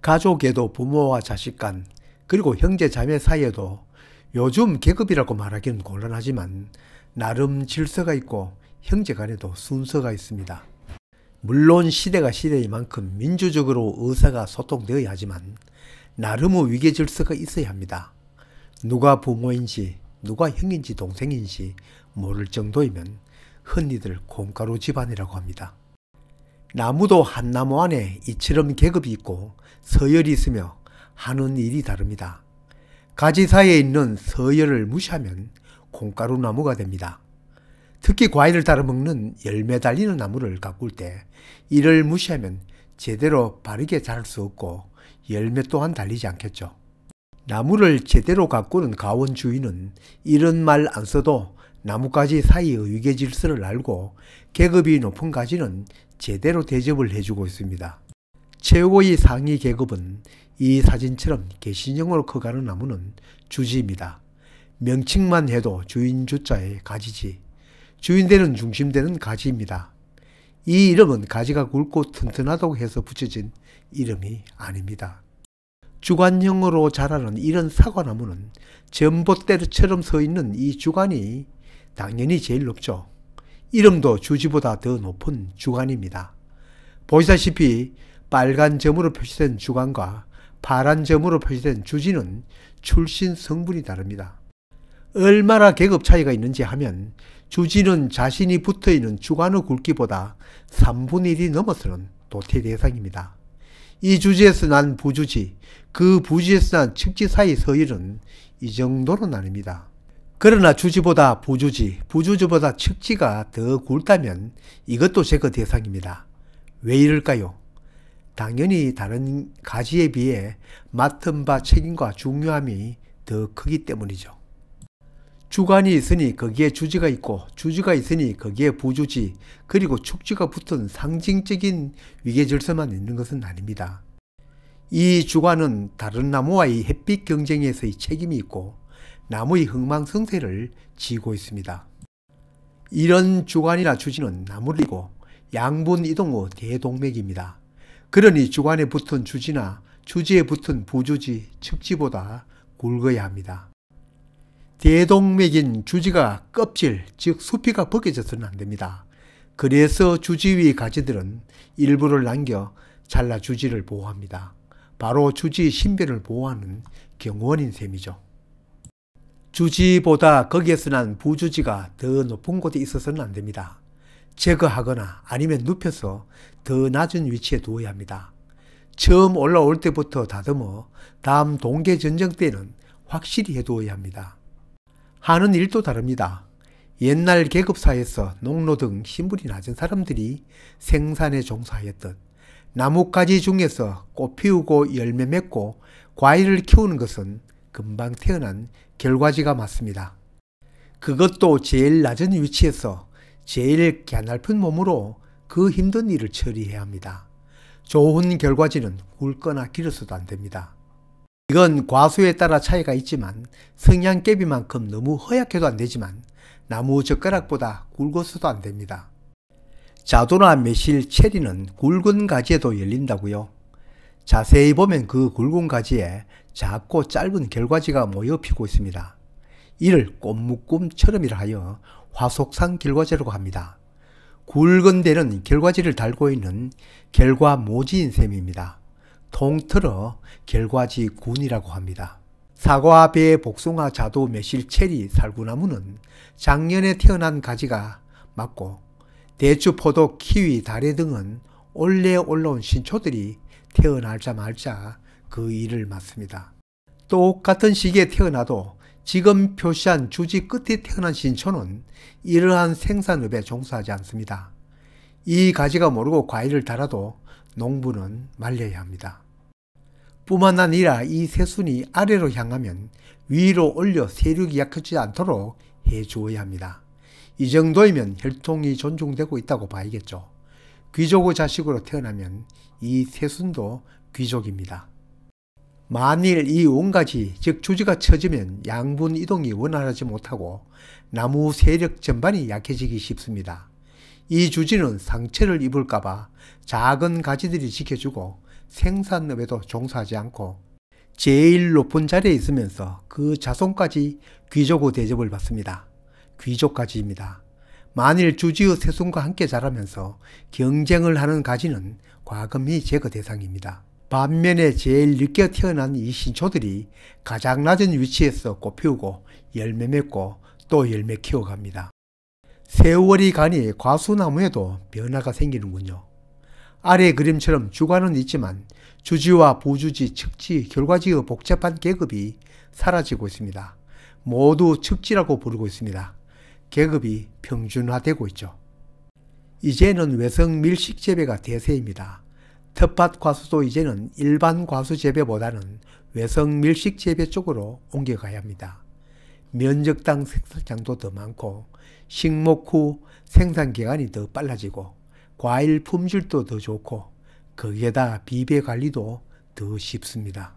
가족에도 부모와 자식 간, 그리고 형제 자매 사이에도 요즘 계급이라고 말하기는 곤란하지만 나름 질서가 있고 형제 간에도 순서가 있습니다. 물론 시대가 시대인 만큼 민주적으로 의사가 소통되어야 하지만 나름의 위계 질서가 있어야 합니다. 누가 부모인지 누가 형인지 동생인지 모를 정도이면 흔히들 곰가루 집안이라고 합니다. 나무도 한 나무 안에 이처럼 계급이 있고 서열이 있으며 하는 일이 다릅니다. 가지 사이에 있는 서열을 무시하면 콩가루 나무가 됩니다. 특히 과일을 따라 먹는 열매 달리는 나무를 가꿀 때 이를 무시하면 제대로 바르게 자랄 수 없고 열매 또한 달리지 않겠죠. 나무를 제대로 가꾸는 가원 주인은 이런 말 안 써도 나뭇가지 사이의 유계 질서를 알고 계급이 높은 가지는 제대로 대접을 해주고 있습니다. 최고의 상위 계급은 이 사진처럼 개신형으로 커가는 나무는 주지입니다. 명칭만 해도 주인 주자의 가지지. 주인되는 중심되는 가지입니다. 이 이름은 가지가 굵고 튼튼하다고 해서 붙여진 이름이 아닙니다. 주관형으로 자라는 이런 사과나무는 전봇대처럼 서 있는 이 주관이 당연히 제일 높죠. 이름도 주지보다 더 높은 주관입니다 보시다시피 빨간 점으로 표시된 주간과 파란 점으로 표시된 주지는 출신 성분이 다릅니다. 얼마나 계급 차이가 있는지 하면 주지는 자신이 붙어있는 주간의 굵기보다 3분의 1이 넘어서는 도태 대상입니다. 이 주지에서 난 부주지, 그 부지에서 난 측지 사이 서열은 이 정도로 나뉩니다. 그러나 주지보다 부주지, 부주지보다 측지가 더 굵다면 이것도 제거 대상입니다. 왜 이럴까요? 당연히 다른 가지에 비해 맡은 바 책임과 중요함이 더 크기 때문이죠. 주관이 있으니 거기에 주지가 있고 주지가 있으니 거기에 부주지 그리고 축지가 붙은 상징적인 위계질서만 있는 것은 아닙니다. 이 주관은 다른 나무와의 햇빛 경쟁에서의 책임이 있고 나무의 흥망성쇠를 지고 있습니다. 이런 주관이나 주지는 나물이고 양분 이동 후 대동맥입니다. 그러니 주관에 붙은 주지나 주지에 붙은 부주지, 측지보다 굵어야 합니다. 대동맥인 주지가 껍질, 즉 수피가 벗겨져서는 안됩니다. 그래서 주지 위 가지들은 일부를 남겨 잘라 주지를 보호합니다. 바로 주지 신변을 보호하는 경원인 셈이죠. 주지보다 거기에서 난 부주지가 더 높은 곳에 있어서는 안 됩니다. 제거하거나 아니면 눕혀서 더 낮은 위치에 두어야 합니다. 처음 올라올 때부터 다듬어 다음 동계 전쟁 때는 확실히 해두어야 합니다. 하는 일도 다릅니다. 옛날 계급사에서 농로 등 신분이 낮은 사람들이 생산에 종사하였듯 나뭇가지 중에서 꽃 피우고 열매 맺고 과일을 키우는 것은 금방 태어난 결과지가 맞습니다. 그것도 제일 낮은 위치에서 제일 갸날픈 몸으로 그 힘든 일을 처리해야 합니다. 좋은 결과지는 굵거나 길어서도 안 됩니다. 이건 과수에 따라 차이가 있지만 성냥개비만큼 너무 허약해도 안 되지만 나무 젓가락보다 굵어서도 안 됩니다. 자도나 매실, 체리는 굵은 가지에도 열린다고요. 자세히 보면 그 굵은 가지에 작고 짧은 결과지가 모여 피고 있습니다. 이를 꽃무꿈처럼이라 하여 화속상 결과지라고 합니다. 굵은 데는 결과지를 달고 있는 결과 모지인 셈입니다. 통틀어 결과지 군이라고 합니다. 사과, 배, 복숭아, 자두, 매실, 체리, 살구나무는 작년에 태어난 가지가 맞고 대추, 포도, 키위, 다래 등은 올해 올라온 신초들이 태어날자 말자 그 일을 맡습니다. 똑같은 시기에 태어나도 지금 표시한 주지 끝에 태어난 신초는 이러한 생산업에 종사하지 않습니다. 이 가지가 모르고 과일을 달아도 농부는 말려야 합니다. 뿐만 아니라 이 새순이 아래로 향하면 위로 올려 세력이 약해지지 않도록 해주어야 합니다. 이 정도이면 혈통이 존중되고 있다고 봐야겠죠. 귀족의 자식으로 태어나면 이 세순도 귀족입니다. 만일 이 온가지 즉 주지가 처지면 양분 이동이 원활하지 못하고 나무 세력 전반이 약해지기 쉽습니다. 이 주지는 상처를 입을까봐 작은 가지들이 지켜주고 생산업에도 종사하지 않고 제일 높은 자리에 있으면서 그 자손까지 귀족의 대접을 받습니다. 귀족까지입니다. 만일 주지의 새손과 함께 자라면서 경쟁을 하는 가지는 과금이 제거 대상입니다. 반면에 제일 늦게 태어난 이 신초들이 가장 낮은 위치에서 꽃피우고 열매 맺고 또 열매 키워갑니다. 세월이 가니 과수나무에도 변화가 생기는군요. 아래 그림처럼 주관은 있지만 주지와 부주지, 측지, 결과지의 복잡한 계급이 사라지고 있습니다. 모두 측지라고 부르고 있습니다. 계급이 평준화되고 있죠. 이제는 외성 밀식 재배가 대세입니다. 텃밭 과수도 이제는 일반 과수 재배보다는 외성 밀식 재배 쪽으로 옮겨가야 합니다. 면적당 생산장도더 많고 식목 후 생산 기간이 더 빨라지고 과일 품질도 더 좋고 거기에다 비배 관리도 더 쉽습니다.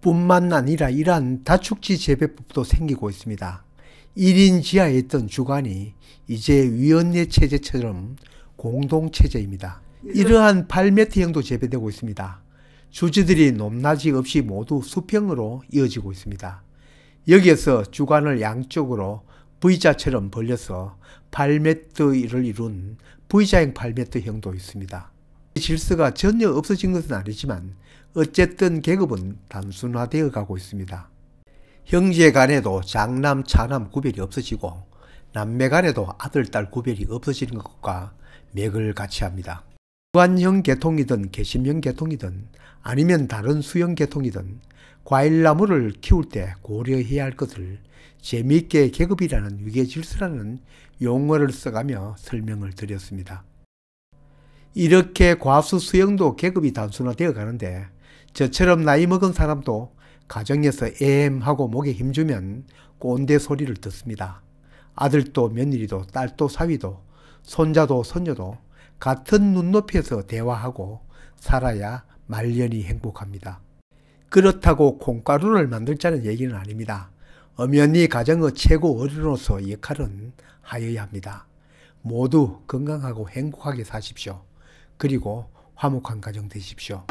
뿐만 아니라 이러한 다축지 재배법도 생기고 있습니다. 1인 지하에 있던 주관이 이제 위원회 체제처럼 공동체제입니다. 예. 이러한 발매 형도 재배되고 있습니다. 주지들이 높낮이 없이 모두 수평으로 이어지고 있습니다. 여기에서 주관을 양쪽으로 V자처럼 벌려서 발매를 이룬 V자형 발매형도 있습니다. 질서가 전혀 없어진 것은 아니지만 어쨌든 계급은 단순화되어 가고 있습니다. 형제 간에도 장남, 차남 구별이 없어지고 남매 간에도 아들, 딸 구별이 없어지는 것과 맥을 같이 합니다. 무한형 계통이든 개심형 계통이든 아니면 다른 수형 계통이든 과일나무를 키울 때 고려해야 할 것을 재미있게 계급이라는 위계 질서라는 용어를 써가며 설명을 드렸습니다. 이렇게 과수 수형도 계급이 단순화되어 가는데 저처럼 나이 먹은 사람도 가정에서 애엠하고 목에 힘주면 꼰대 소리를 듣습니다. 아들도 며느리도 딸도 사위도 손자도 손녀도 같은 눈높이에서 대화하고 살아야 말년이 행복합니다. 그렇다고 콩가루를 만들자는 얘기는 아닙니다. 엄연히 가정의 최고 어른으로서 역할은 하여야 합니다. 모두 건강하고 행복하게 사십시오. 그리고 화목한 가정 되십시오.